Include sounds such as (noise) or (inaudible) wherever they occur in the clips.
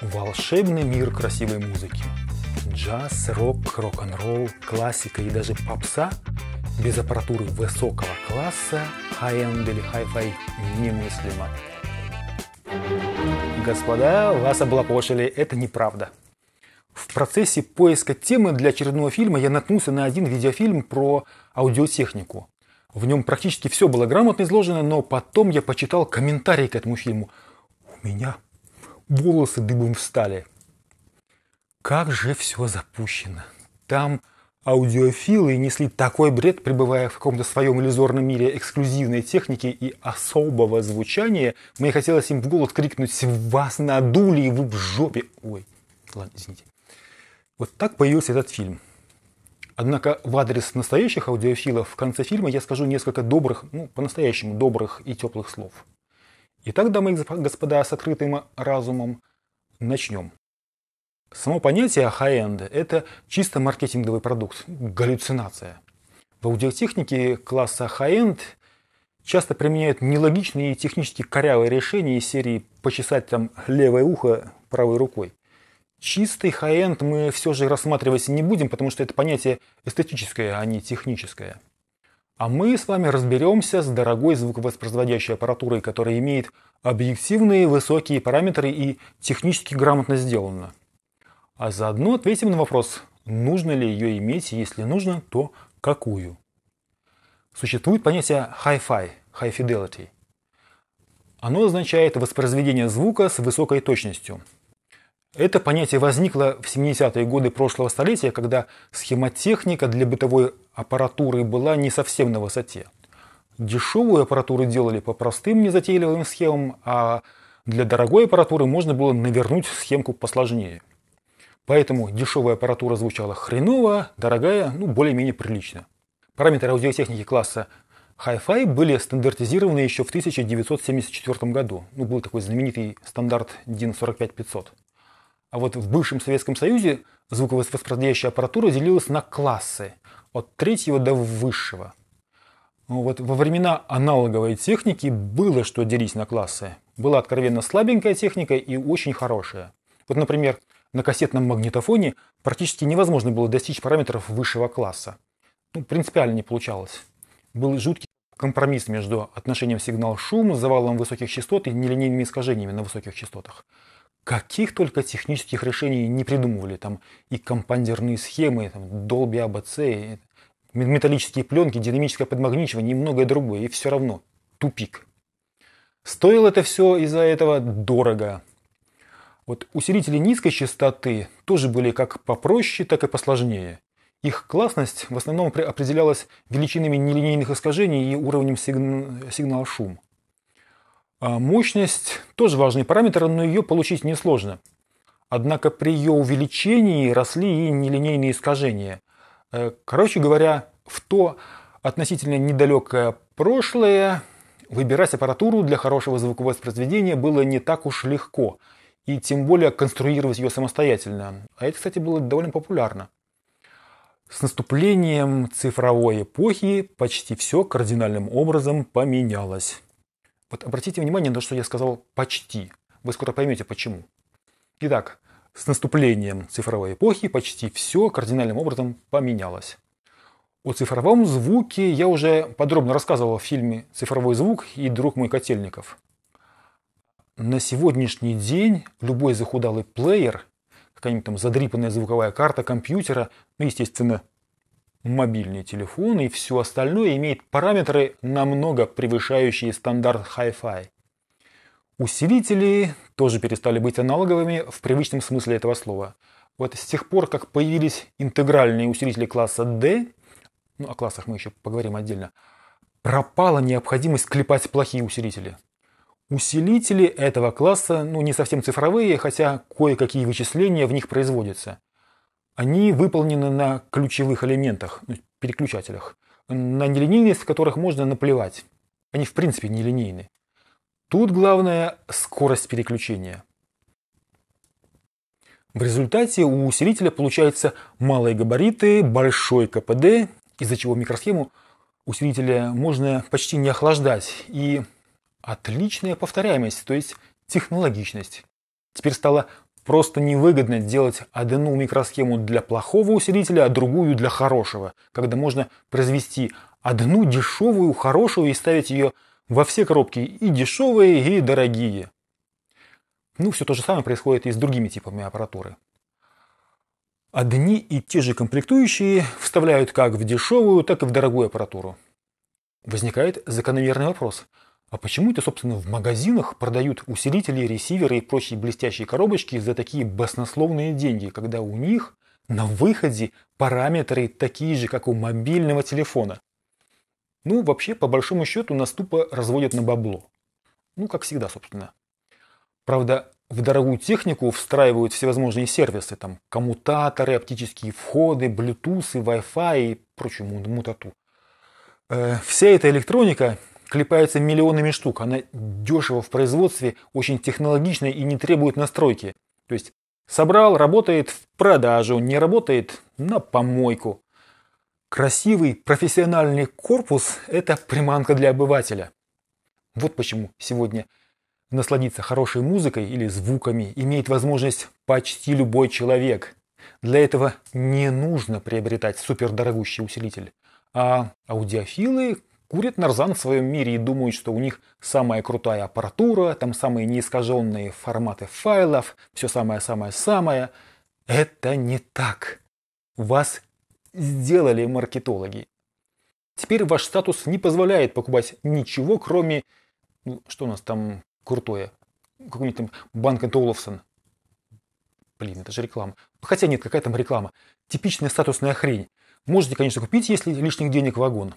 Волшебный мир красивой музыки. Джаз, рок, рок-н-ролл, классика и даже попса без аппаратуры высокого класса хай-энд или хай-фай немыслимо. Господа, вас облапошили, это неправда. В процессе поиска темы для очередного фильма я наткнулся на один видеофильм про аудиотехнику. В нем практически все было грамотно изложено, но потом я почитал комментарии к этому фильму. У меня волосы дыбом встали. Как же все запущено. Там аудиофилы несли такой бред, пребывая в каком-то своем иллюзорном мире эксклюзивной техники и особого звучания. Мне хотелось им в голос крикнуть «Вас надули, и вы в жопе!» Ой, ладно, извините. Вот так появился этот фильм. Однако в адрес настоящих аудиофилов в конце фильма я скажу несколько добрых, ну, по-настоящему добрых и теплых слов. Итак, дамы и господа, с открытым разумом начнем. Само понятие high-end – это чисто маркетинговый продукт, галлюцинация. В аудиотехнике класса high-end часто применяют нелогичные и технически корявые решения из серии «почесать там левое ухо правой рукой». Чистый хай-энд мы все же рассматривать не будем, потому что это понятие эстетическое, а не техническое. А мы с вами разберемся с дорогой звуковоспроизводящей аппаратурой, которая имеет объективные высокие параметры и технически грамотно сделана. А заодно ответим на вопрос, нужно ли ее иметь, если нужно, то какую. Существует понятие Hi-Fi, High Fidelity. Оно означает воспроизведение звука с высокой точностью – это понятие возникло в 70-е годы прошлого столетия, когда схемотехника для бытовой аппаратуры была не совсем на высоте. Дешевую аппаратуру делали по простым незатейливым схемам, а для дорогой аппаратуры можно было навернуть схемку посложнее. Поэтому дешевая аппаратура звучала хреново, дорогая, ну, более-менее прилично. Параметры аудиотехники класса Hi-Fi были стандартизированы еще в 1974 году. Ну, был такой знаменитый стандарт DIN 45500. А вот в бывшем Советском Союзе звуковоспроизводящая аппаратура делилась на классы от третьего до высшего. Ну, вот во времена аналоговой техники было что делить на классы. Была откровенно слабенькая техника и очень хорошая. Вот, например, на кассетном магнитофоне практически невозможно было достичь параметров высшего класса. Ну, принципиально не получалось. Был жуткий компромисс между отношением сигнал-шум, завалом высоких частот и нелинейными искажениями на высоких частотах каких только технических решений не придумывали. Там и компандерные схемы, там, Dolby ABC, а металлические пленки, динамическое подмагничивание и многое другое. И все равно тупик. Стоило это все из-за этого дорого. Вот усилители низкой частоты тоже были как попроще, так и посложнее. Их классность в основном определялась величинами нелинейных искажений и уровнем сигн... сигнал-шум. А мощность тоже важный параметр, но ее получить несложно. Однако при ее увеличении росли и нелинейные искажения. Э, короче говоря, в то относительно недалекое прошлое выбирать аппаратуру для хорошего звукового воспроизведения было не так уж легко, и тем более конструировать ее самостоятельно. А это, кстати, было довольно популярно. С наступлением цифровой эпохи почти все кардинальным образом поменялось. Вот обратите внимание на то, что я сказал «почти». Вы скоро поймете, почему. Итак, с наступлением цифровой эпохи почти все кардинальным образом поменялось. О цифровом звуке я уже подробно рассказывал в фильме «Цифровой звук» и «Друг мой Котельников». На сегодняшний день любой захудалый плеер, какая-нибудь там задрипанная звуковая карта компьютера, ну, естественно, мобильный телефон и все остальное имеет параметры, намного превышающие стандарт Hi-Fi. Усилители тоже перестали быть аналоговыми в привычном смысле этого слова. Вот с тех пор, как появились интегральные усилители класса D, ну о классах мы еще поговорим отдельно, пропала необходимость клепать плохие усилители. Усилители этого класса ну, не совсем цифровые, хотя кое-какие вычисления в них производятся они выполнены на ключевых элементах, ну, переключателях, на нелинейность которых можно наплевать. Они в принципе нелинейны. Тут главное скорость переключения. В результате у усилителя получаются малые габариты, большой КПД, из-за чего микросхему усилителя можно почти не охлаждать. И отличная повторяемость, то есть технологичность. Теперь стало Просто невыгодно делать одну микросхему для плохого усилителя, а другую для хорошего, когда можно произвести одну дешевую, хорошую и ставить ее во все коробки, и дешевые, и дорогие. Ну, все то же самое происходит и с другими типами аппаратуры. Одни и те же комплектующие вставляют как в дешевую, так и в дорогую аппаратуру. Возникает закономерный вопрос – а почему это, собственно, в магазинах продают усилители, ресиверы и прочие блестящие коробочки за такие баснословные деньги, когда у них на выходе параметры такие же, как у мобильного телефона? Ну, вообще, по большому счету, нас тупо разводят на бабло. Ну, как всегда, собственно. Правда, в дорогую технику встраивают всевозможные сервисы, там коммутаторы, оптические входы, Bluetooth, Wi-Fi и прочую мутату. Э, вся эта электроника клепается миллионами штук. Она дешево в производстве, очень технологичная и не требует настройки. То есть собрал, работает в продажу, не работает на помойку. Красивый профессиональный корпус – это приманка для обывателя. Вот почему сегодня насладиться хорошей музыкой или звуками имеет возможность почти любой человек. Для этого не нужно приобретать супердорогущий усилитель. А аудиофилы Курит нарзан в своем мире и думает, что у них самая крутая аппаратура, там самые неискаженные форматы файлов, все самое-самое-самое. Это не так. Вас сделали маркетологи. Теперь ваш статус не позволяет покупать ничего, кроме... Ну, что у нас там крутое? Какой-нибудь там Банк энд Блин, это же реклама. Хотя нет, какая там реклама. Типичная статусная хрень. Можете, конечно, купить, если лишних денег вагон.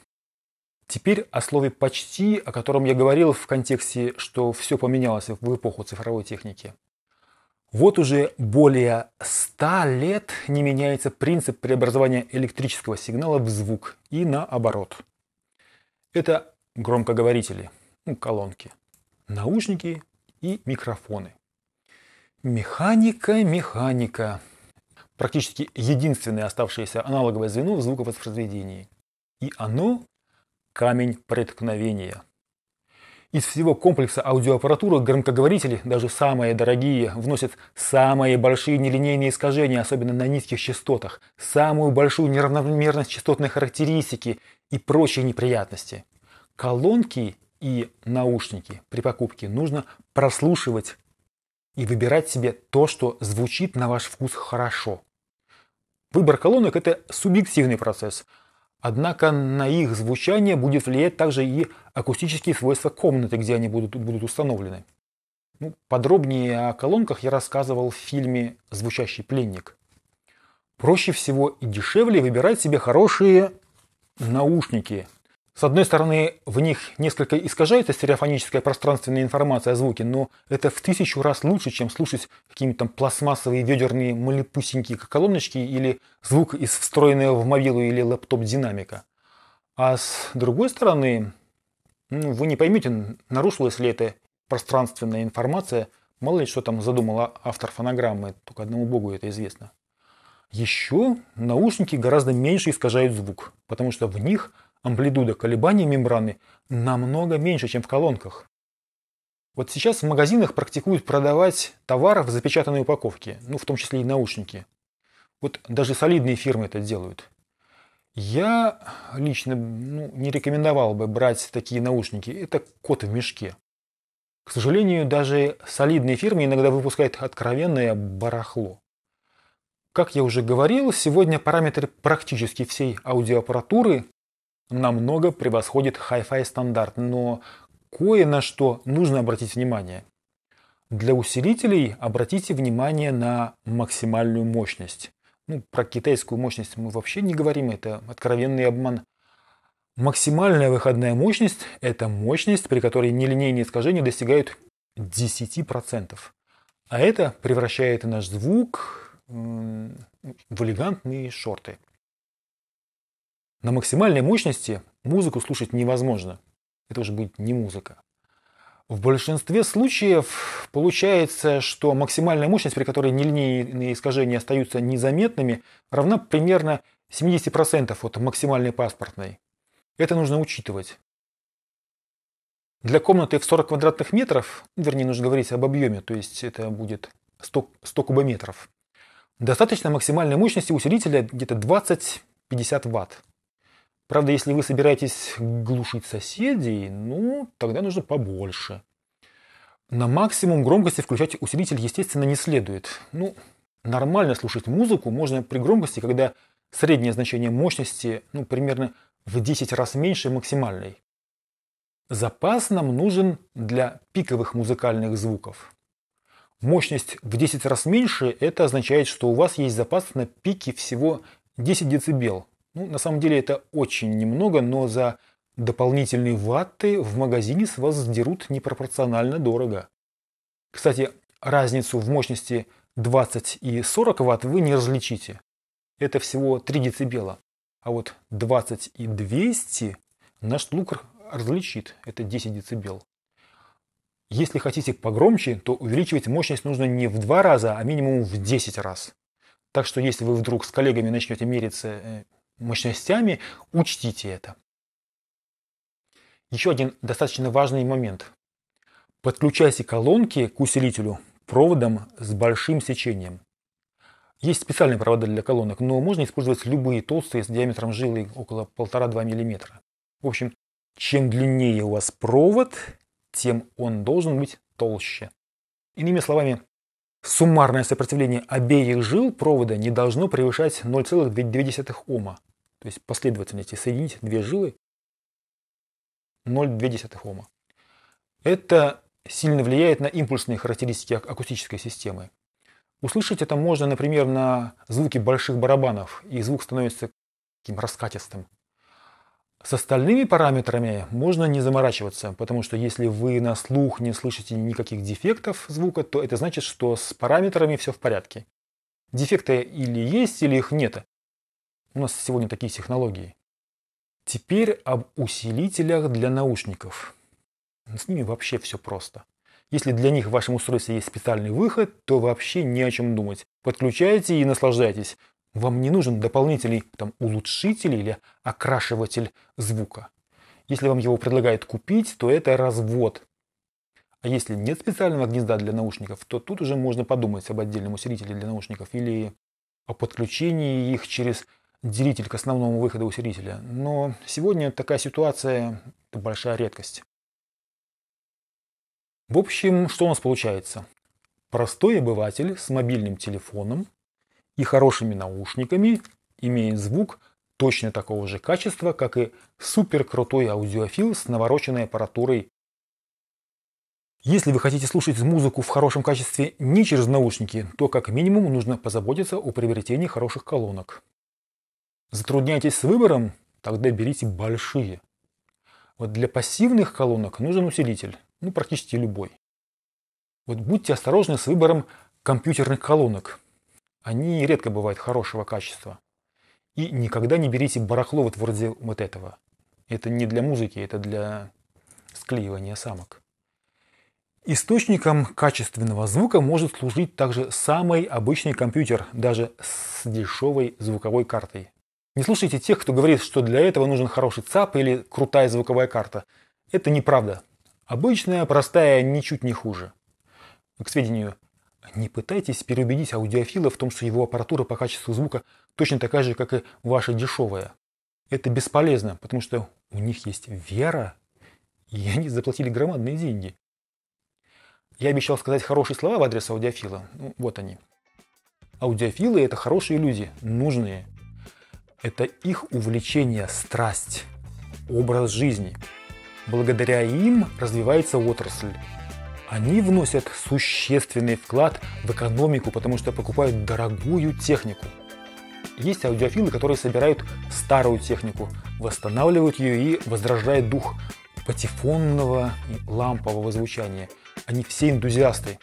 Теперь о слове «почти», о котором я говорил в контексте, что все поменялось в эпоху цифровой техники. Вот уже более 100 лет не меняется принцип преобразования электрического сигнала в звук и наоборот. Это громкоговорители, ну, колонки, наушники и микрофоны. Механика, механика. Практически единственное оставшееся аналоговое звено в звуковоспроизведении. И оно камень преткновения. Из всего комплекса аудиоаппаратуры громкоговорители, даже самые дорогие, вносят самые большие нелинейные искажения, особенно на низких частотах, самую большую неравномерность частотной характеристики и прочие неприятности. Колонки и наушники при покупке нужно прослушивать и выбирать себе то, что звучит на ваш вкус хорошо. Выбор колонок – это субъективный процесс – Однако на их звучание будет влиять также и акустические свойства комнаты, где они будут, будут установлены. Ну, подробнее о колонках я рассказывал в фильме «Звучащий пленник». Проще всего и дешевле выбирать себе хорошие наушники – с одной стороны, в них несколько искажается стереофоническая пространственная информация о звуке, но это в тысячу раз лучше, чем слушать какие-нибудь там пластмассовые ведерные малепусенькие колоночки или звук из встроенного в мобилу или лэптоп динамика. А с другой стороны, ну, вы не поймете, нарушилась ли эта пространственная информация, мало ли что там задумала автор фонограммы, только одному богу это известно. Еще наушники гораздо меньше искажают звук, потому что в них – амплитуда колебаний мембраны намного меньше, чем в колонках. Вот сейчас в магазинах практикуют продавать товары в запечатанной упаковке, ну, в том числе и наушники. Вот даже солидные фирмы это делают. Я лично ну, не рекомендовал бы брать такие наушники. Это кот в мешке. К сожалению, даже солидные фирмы иногда выпускают откровенное барахло. Как я уже говорил, сегодня параметры практически всей аудиоаппаратуры намного превосходит Hi-Fi стандарт, но кое на что нужно обратить внимание. Для усилителей обратите внимание на максимальную мощность. Ну, про китайскую мощность мы вообще не говорим, это откровенный обман. Максимальная выходная мощность – это мощность, при которой нелинейные искажения достигают 10%. А это превращает наш звук в элегантные шорты. На максимальной мощности музыку слушать невозможно. Это уже будет не музыка. В большинстве случаев получается, что максимальная мощность, при которой нелинейные искажения остаются незаметными, равна примерно 70% от максимальной паспортной. Это нужно учитывать. Для комнаты в 40 квадратных метров, вернее, нужно говорить об объеме, то есть это будет 100, 100 кубометров, достаточно максимальной мощности усилителя где-то 20-50 ватт. Правда, если вы собираетесь глушить соседей, ну, тогда нужно побольше. На максимум громкости включать усилитель, естественно, не следует. Ну, нормально слушать музыку можно при громкости, когда среднее значение мощности ну, примерно в 10 раз меньше максимальной. Запас нам нужен для пиковых музыкальных звуков. Мощность в 10 раз меньше – это означает, что у вас есть запас на пике всего 10 дБ, ну, на самом деле это очень немного, но за дополнительные ватты в магазине с вас сдерут непропорционально дорого. Кстати, разницу в мощности 20 и 40 ватт вы не различите. Это всего 3 дБ. А вот 20 и 200 наш лук различит. Это 10 дБ. Если хотите погромче, то увеличивать мощность нужно не в 2 раза, а минимум в 10 раз. Так что если вы вдруг с коллегами начнете мериться э, мощностями, учтите это. Еще один достаточно важный момент. Подключайте колонки к усилителю проводом с большим сечением. Есть специальные провода для колонок, но можно использовать любые толстые с диаметром жилы около 1,5-2 мм. В общем, чем длиннее у вас провод, тем он должен быть толще. Иными словами, суммарное сопротивление обеих жил провода не должно превышать 0,2 Ома то есть последовательности, соединить две жилы 0,2 Ома. Это сильно влияет на импульсные характеристики акустической системы. Услышать это можно, например, на звуке больших барабанов, и звук становится таким раскатистым. С остальными параметрами можно не заморачиваться, потому что если вы на слух не слышите никаких дефектов звука, то это значит, что с параметрами все в порядке. Дефекты или есть, или их нет. У нас сегодня такие технологии. Теперь об усилителях для наушников. С ними вообще все просто. Если для них в вашем устройстве есть специальный выход, то вообще не о чем думать. Подключайте и наслаждайтесь. Вам не нужен дополнительный там, улучшитель или окрашиватель звука. Если вам его предлагают купить, то это развод. А если нет специального гнезда для наушников, то тут уже можно подумать об отдельном усилителе для наушников или о подключении их через делитель к основному выходу усилителя. Но сегодня такая ситуация – это большая редкость. В общем, что у нас получается? Простой обыватель с мобильным телефоном и хорошими наушниками имеет звук точно такого же качества, как и суперкрутой аудиофил с навороченной аппаратурой. Если вы хотите слушать музыку в хорошем качестве не через наушники, то как минимум нужно позаботиться о приобретении хороших колонок. Затрудняетесь с выбором? Тогда берите большие. Вот для пассивных колонок нужен усилитель, ну практически любой. Вот будьте осторожны с выбором компьютерных колонок. Они редко бывают хорошего качества. И никогда не берите барахло вот вроде вот этого. Это не для музыки, это для склеивания самок. Источником качественного звука может служить также самый обычный компьютер, даже с дешевой звуковой картой. Не слушайте тех, кто говорит, что для этого нужен хороший ЦАП или крутая звуковая карта. Это неправда. Обычная, простая, ничуть не хуже. К сведению, не пытайтесь переубедить аудиофила в том, что его аппаратура по качеству звука точно такая же, как и ваша дешевая. Это бесполезно, потому что у них есть вера, и они заплатили громадные деньги. Я обещал сказать хорошие слова в адрес аудиофила. Ну, вот они. Аудиофилы – это хорошие люди, нужные – это их увлечение, страсть, образ жизни. Благодаря им развивается отрасль. Они вносят существенный вклад в экономику, потому что покупают дорогую технику. Есть аудиофилы, которые собирают старую технику, восстанавливают ее и возрождают дух патефонного и лампового звучания. Они все энтузиасты.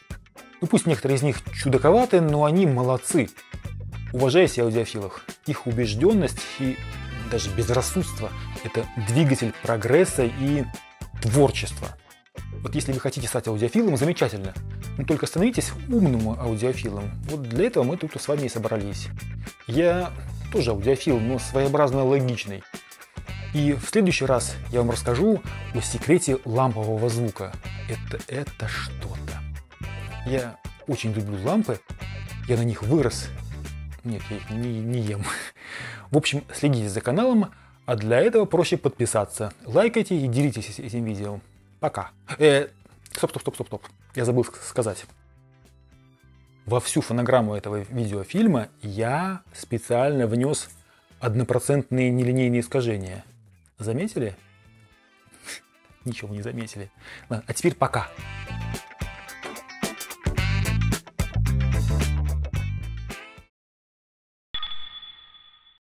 Ну пусть некоторые из них чудаковаты, но они молодцы. Уважаю себя аудиофилов. Их убежденность и даже безрассудство – это двигатель прогресса и творчества. Вот если вы хотите стать аудиофилом, замечательно. Но только становитесь умным аудиофилом. Вот для этого мы тут с вами и собрались. Я тоже аудиофил, но своеобразно логичный. И в следующий раз я вам расскажу о секрете лампового звука. Это, это что-то. Я очень люблю лампы, я на них вырос, нет, я их не, не ем. (laughs) В общем, следите за каналом, а для этого проще подписаться. Лайкайте и делитесь этим видео. Пока. Э, стоп, стоп, стоп, стоп, стоп. Я забыл сказать. Во всю фонограмму этого видеофильма я специально внес однопроцентные нелинейные искажения. Заметили? (laughs) Ничего не заметили. Ладно, а теперь пока.